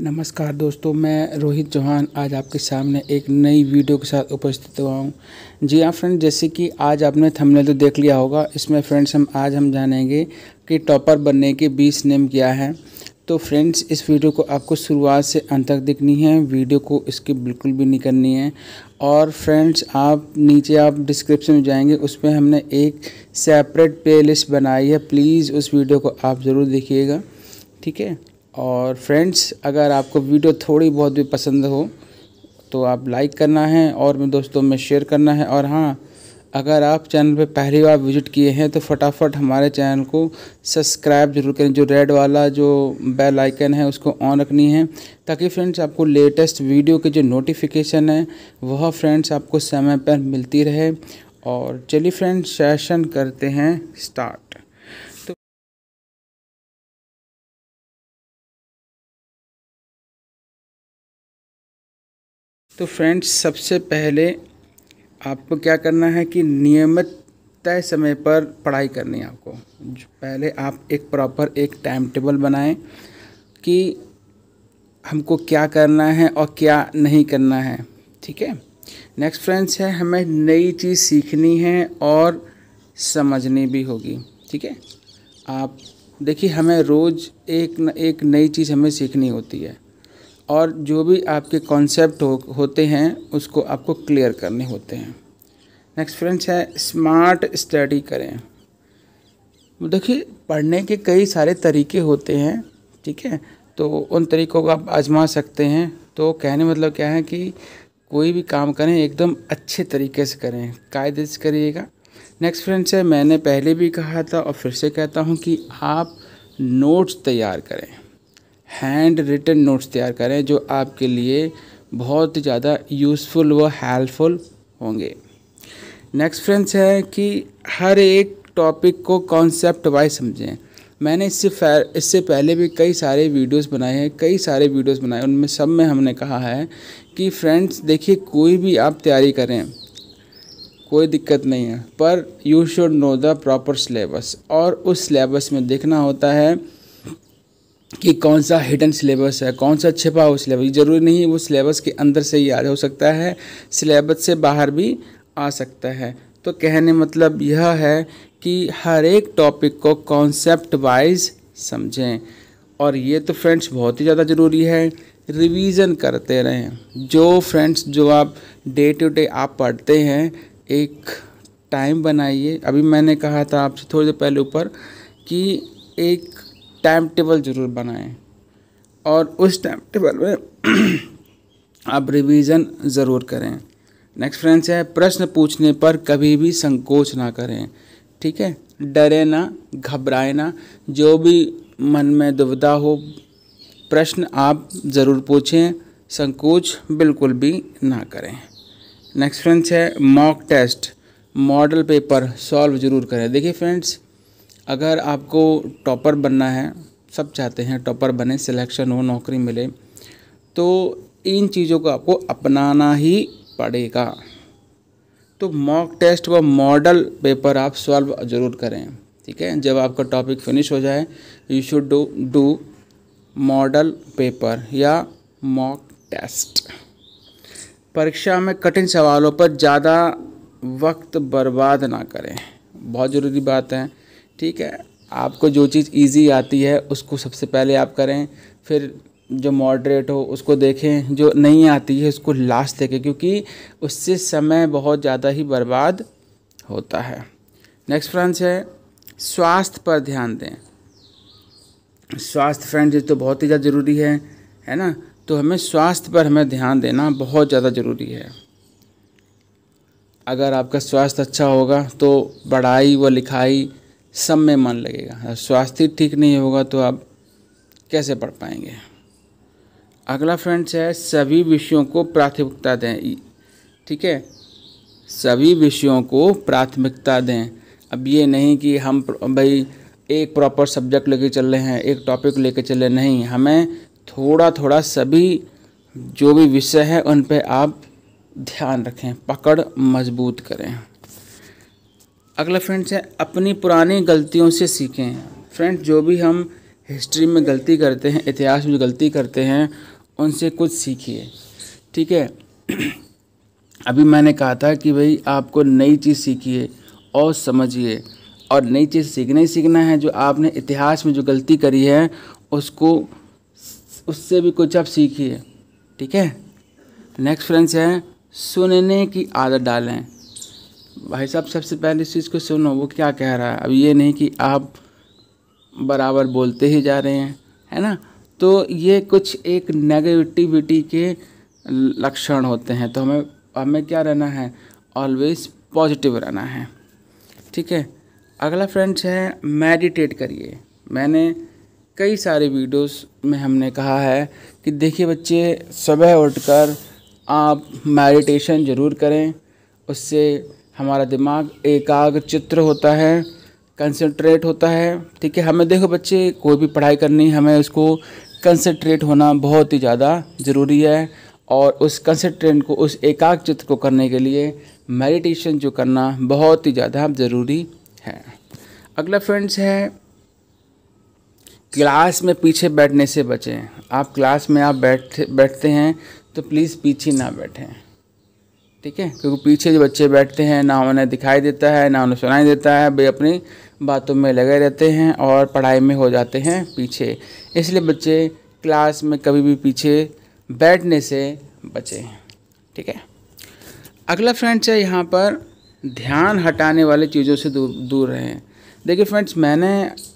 नमस्कार दोस्तों मैं रोहित चौहान आज आपके सामने एक नई वीडियो के साथ उपस्थित हुआ हूँ जी हाँ फ्रेंड जैसे कि आज आपने थंबनेल तो देख लिया होगा इसमें फ्रेंड्स हम आज हम जानेंगे कि टॉपर बनने के 20 नेम क्या है तो फ्रेंड्स इस वीडियो को आपको शुरुआत से अंत तक देखनी है वीडियो को इसकी बिल्कुल भी नहीं करनी है और फ्रेंड्स आप नीचे आप डिस्क्रिप्शन में जाएंगे पर हमने एक सेपरेट प्ले बनाई है प्लीज़ उस वीडियो को आप ज़रूर देखिएगा ठीक है और फ्रेंड्स अगर आपको वीडियो थोड़ी बहुत भी पसंद हो तो आप लाइक करना है और मैं दोस्तों में शेयर करना है और हाँ अगर आप चैनल पे पहली बार विजिट किए हैं तो फटाफट हमारे चैनल को सब्सक्राइब जरूर करें जो रेड वाला जो बेल आइकन है उसको ऑन रखनी है ताकि फ्रेंड्स आपको लेटेस्ट वीडियो के जो नोटिफिकेशन है वह फ्रेंड्स आपको समय पर मिलती रहे और चलिए फ्रेंड्स सेशन करते हैं स्टार्ट तो फ्रेंड्स सबसे पहले आपको क्या करना है कि नियमित तय समय पर पढ़ाई करनी है आपको पहले आप एक प्रॉपर एक टाइम टेबल बनाएं कि हमको क्या करना है और क्या नहीं करना है ठीक है नेक्स्ट फ्रेंड्स है हमें नई चीज़ सीखनी है और समझनी भी होगी ठीक है आप देखिए हमें रोज़ एक न एक नई चीज़ हमें सीखनी होती है और जो भी आपके कॉन्सेप्ट हो, होते हैं उसको आपको क्लियर करने होते हैं नेक्स्ट फ्रेंड्स है स्मार्ट स्टडी करें देखिए पढ़ने के कई सारे तरीके होते हैं ठीक है तो उन तरीक़ों को आप आजमा सकते हैं तो कहने मतलब क्या है कि कोई भी काम करें एकदम अच्छे तरीके से करें कायदे से करिएगा नेक्स्ट फ्रेंड्स है मैंने पहले भी कहा था और फिर से कहता हूँ कि आप नोट्स तैयार करें हैंड रिटन नोट्स तैयार करें जो आपके लिए बहुत ज़्यादा यूज़फुल व हेल्पफुल होंगे नेक्स्ट फ्रेंड्स है कि हर एक टॉपिक को कॉन्सेप्ट वाइज समझें मैंने इससे इससे पहले भी कई सारे वीडियोस बनाए हैं कई सारे वीडियोस बनाए उनमें सब में हमने कहा है कि फ्रेंड्स देखिए कोई भी आप तैयारी करें कोई दिक्कत नहीं है पर you should know the proper syllabus और उस सिलेबस में देखना होता है कि कौन सा हिडन सिलेबस है कौन सा छिपा हुआ सिलेबस ज़रूरी नहीं वो सिलेबस के अंदर से ही याद हो सकता है सिलेबस से बाहर भी आ सकता है तो कहने मतलब यह है कि हर एक टॉपिक को कॉन्सेप्ट वाइज समझें और ये तो फ्रेंड्स बहुत ही ज़्यादा ज़रूरी है रिवीजन करते रहें जो फ्रेंड्स जो आप डे टू डे आप पढ़ते हैं एक टाइम बनाइए अभी मैंने कहा था आपसे थोड़ी देर पहले ऊपर कि एक टाइम टेबल ज़रूर बनाएं और उस टाइम टेबल में आप रिवीजन ज़रूर करें नेक्स्ट फ्रेंड्स है प्रश्न पूछने पर कभी भी संकोच ना करें ठीक है डरे ना घबराए ना जो भी मन में दुविधा हो प्रश्न आप ज़रूर पूछें संकोच बिल्कुल भी ना करें नेक्स्ट फ्रेंड्स है mock test model paper solve ज़रूर करें देखिए फ्रेंड्स अगर आपको टॉपर बनना है सब चाहते हैं टॉपर बने सिलेक्शन हो नौकरी मिले तो इन चीज़ों को आपको अपनाना ही पड़ेगा तो मॉक टेस्ट व मॉडल पेपर आप सॉल्व ज़रूर करें ठीक है जब आपका टॉपिक फिनिश हो जाए you should do do model paper या मॉक टेस्ट परीक्षा में कठिन सवालों पर ज़्यादा वक्त बर्बाद ना करें बहुत ज़रूरी बात है ठीक है आपको जो चीज़ ईजी आती है उसको सबसे पहले आप करें फिर जो मॉडरेट हो उसको देखें जो नहीं आती है उसको लास्ट देखें क्योंकि उससे समय बहुत ज़्यादा ही बर्बाद होता है नेक्स्ट फ्रेंड्स है स्वास्थ्य पर ध्यान दें स्वास्थ्य फ्रेंड्स ये तो बहुत ही ज़्यादा ज़रूरी है है ना तो हमें स्वास्थ्य पर हमें ध्यान देना बहुत ज़्यादा ज़रूरी है अगर आपका स्वास्थ्य अच्छा होगा तो पढ़ाई व लिखाई सब में मन लगेगा स्वास्थ्य ठीक नहीं होगा तो आप कैसे पढ़ पाएंगे अगला फ्रेंड्स है सभी विषयों को प्राथमिकता दें ठीक है सभी विषयों को प्राथमिकता दें अब ये नहीं कि हम भाई एक प्रॉपर सब्जेक्ट लेके चल रहे हैं एक टॉपिक लेके चल रहे नहीं हमें थोड़ा थोड़ा सभी जो भी विषय है उन पर आप ध्यान रखें पकड़ मजबूत करें अगला फ्रेंड्स है अपनी पुरानी गलतियों से सीखें फ्रेंड्स जो भी हम हिस्ट्री में गलती करते हैं इतिहास में जो गलती करते हैं उनसे कुछ सीखिए ठीक है अभी मैंने कहा था कि भाई आपको नई चीज़ सीखिए और समझिए और नई चीज़ सीखना ही सीखना है जो आपने इतिहास में जो गलती करी है उसको उससे भी कुछ आप सीखिए ठीक है नेक्स्ट फ्रेंड्स है सुनने की आदत डालें भाई साहब सबसे पहले इस चीज़ को सुनो वो क्या कह रहा है अब ये नहीं कि आप बराबर बोलते ही जा रहे हैं है ना तो ये कुछ एक नेगेटिविटी के लक्षण होते हैं तो हमें हमें क्या रहना है ऑलवेज पॉजिटिव रहना है ठीक है अगला फ्रेंड्स है मेडिटेट करिए मैंने कई सारे वीडियोस में हमने कहा है कि देखिए बच्चे सुबह उठकर आप मेडिटेशन ज़रूर करें उससे हमारा दिमाग एकाग्र चित्र होता है कंसंट्रेट होता है ठीक है हमें देखो बच्चे कोई भी पढ़ाई करनी हमें उसको कंसंट्रेट होना बहुत ही ज़्यादा ज़रूरी है और उस कंसंट्रेट को उस एकाग्र चित्र को करने के लिए मेडिटेशन जो करना बहुत ही ज़्यादा ज़रूरी है अगला फ्रेंड्स है क्लास में पीछे बैठने से बचें आप क्लास में आप बैठ बैठते हैं तो प्लीज़ पीछे ना बैठें ठीक है क्योंकि पीछे जो बच्चे बैठते हैं ना उन्हें दिखाई देता है ना उन्हें सुनाई देता है वे अपनी बातों में लगे रहते हैं और पढ़ाई में हो जाते हैं पीछे इसलिए बच्चे क्लास में कभी भी पीछे बैठने से बचे ठीक है अगला फ्रेंड्स है यहाँ पर ध्यान हटाने वाली चीज़ों से दूर दूर रहें देखिए फ्रेंड्स मैंने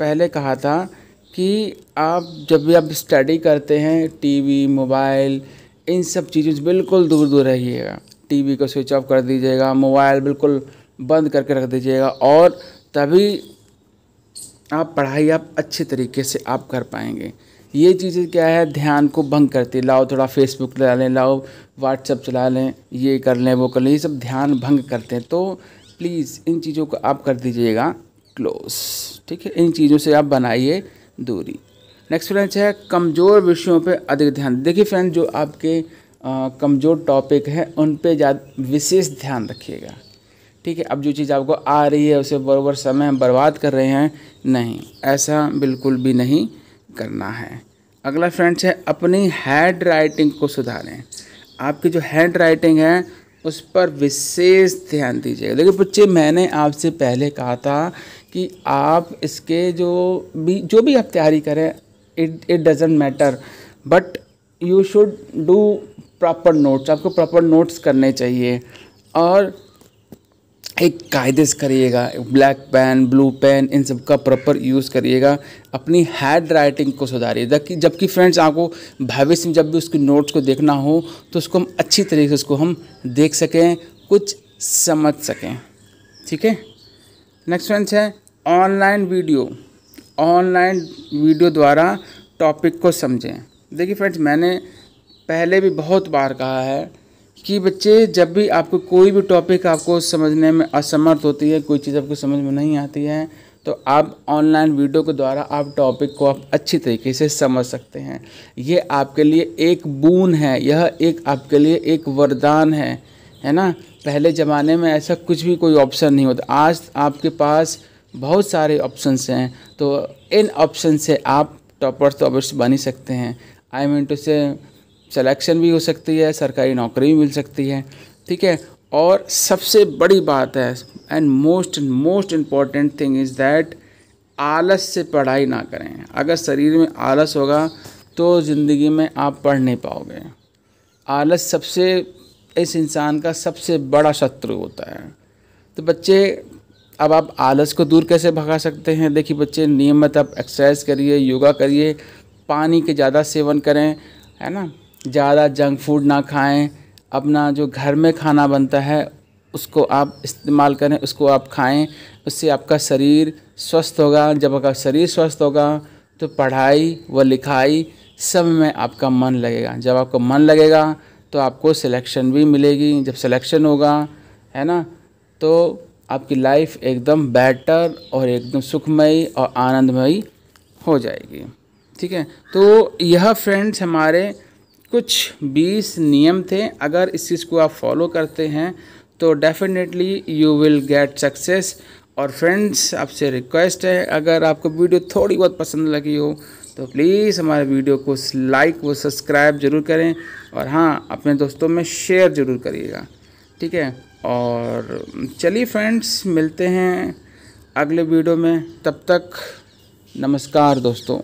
पहले कहा था कि आप जब भी आप स्टडी करते हैं टीवी मोबाइल इन सब चीज़ों से बिल्कुल दूर दूर रहिएगा टीवी को स्विच ऑफ कर दीजिएगा मोबाइल बिल्कुल बंद करके रख दीजिएगा और तभी आप पढ़ाई आप अच्छे तरीके से आप कर पाएंगे ये चीज़ें क्या है ध्यान को भंग करती लाओ थोड़ा फेसबुक चला लें लाओ व्हाट्सअप चला लें ये कर लें वो कर लें ये सब ध्यान भंग करते हैं तो प्लीज़ इन चीज़ों को आप कर दीजिएगा क्लोज ठीक है इन चीज़ों से आप बनाइए दूरी नेक्स्ट फ्रेंड्स है कमज़ोर विषयों पर अधिक ध्यान देखिए फ्रेंड जो आपके कमज़ोर टॉपिक हैं उन पे ज़्यादा विशेष ध्यान रखिएगा ठीक है अब जो चीज़ आपको आ रही है उसे बरोबर समय बर्बाद कर रहे हैं नहीं ऐसा बिल्कुल भी नहीं करना है अगला फ्रेंड्स है अपनी हैंड राइटिंग को सुधारें आपकी जो हैंड राइटिंग है उस पर विशेष ध्यान दीजिएगा देखिए बच्चे मैंने आपसे पहले कहा था कि आप इसके जो भी जो भी आप तैयारी करें it it doesn't matter but you should do proper notes आपको प्रॉपर नोट्स करने चाहिए और एक कायदे से करिएगा ब्लैक पेन ब्लू पेन इन सब का प्रॉपर यूज़ करिएगा अपनी हैंड राइटिंग को सुधारिए ताकि जबकि फ्रेंड्स आपको भविष्य में जब भी उसके नोट्स को देखना हो तो उसको हम अच्छी तरीके से उसको हम देख सकें कुछ समझ सकें ठीक है नेक्स्ट फ्रेंड्स है ऑनलाइन वीडियो ऑनलाइन वीडियो द्वारा टॉपिक को समझें देखिए फ्रेंड्स मैंने पहले भी बहुत बार कहा है कि बच्चे जब भी आपको कोई भी टॉपिक आपको समझने में असमर्थ होती है कोई चीज़ आपको समझ में नहीं आती है तो आप ऑनलाइन वीडियो के द्वारा आप टॉपिक को आप अच्छी तरीके से समझ सकते हैं ये आपके लिए एक बून है यह एक आपके लिए एक वरदान है है ना पहले ज़माने में ऐसा कुछ भी कोई ऑप्शन नहीं होता आज आपके पास बहुत सारे ऑप्शंस हैं तो इन ऑप्शन से आप टॉपर्स तो अवश्य बन ही सकते हैं I mean to say selection भी हो सकती है सरकारी नौकरी भी मिल सकती है ठीक है और सबसे बड़ी बात है and most most important thing is that आलस से पढ़ाई ना करें अगर शरीर में आलस होगा तो ज़िंदगी में आप पढ़ नहीं पाओगे आलस सबसे इस इंसान का सबसे बड़ा शत्रु होता है तो बच्चे अब आप आलस को दूर कैसे भगा सकते हैं देखिए बच्चे नियमित आप एक्सरसाइज करिए योगा करिए पानी के ज़्यादा सेवन करें है ना ज़्यादा जंक फूड ना खाएं अपना जो घर में खाना बनता है उसको आप इस्तेमाल करें उसको आप खाएं उससे आपका शरीर स्वस्थ होगा जब आपका शरीर स्वस्थ होगा तो पढ़ाई व लिखाई सब में आपका मन लगेगा जब आपको मन लगेगा तो आपको सिलेक्शन भी मिलेगी जब सिलेक्शन होगा है ना तो आपकी लाइफ एकदम बेटर और एकदम सुखमयी और आनंदमयी हो जाएगी ठीक है तो यह फ्रेंड्स हमारे कुछ 20 नियम थे अगर इस चीज़ को आप फॉलो करते हैं तो definitely you will get success और फ्रेंड्स आपसे रिक्वेस्ट है अगर आपको वीडियो थोड़ी बहुत पसंद लगी हो तो प्लीज़ हमारे वीडियो को लाइक व सब्सक्राइब ज़रूर करें और हाँ अपने दोस्तों में शेयर ज़रूर करिएगा ठीक है और चलिए फ्रेंड्स मिलते हैं अगले वीडियो में तब तक नमस्कार दोस्तों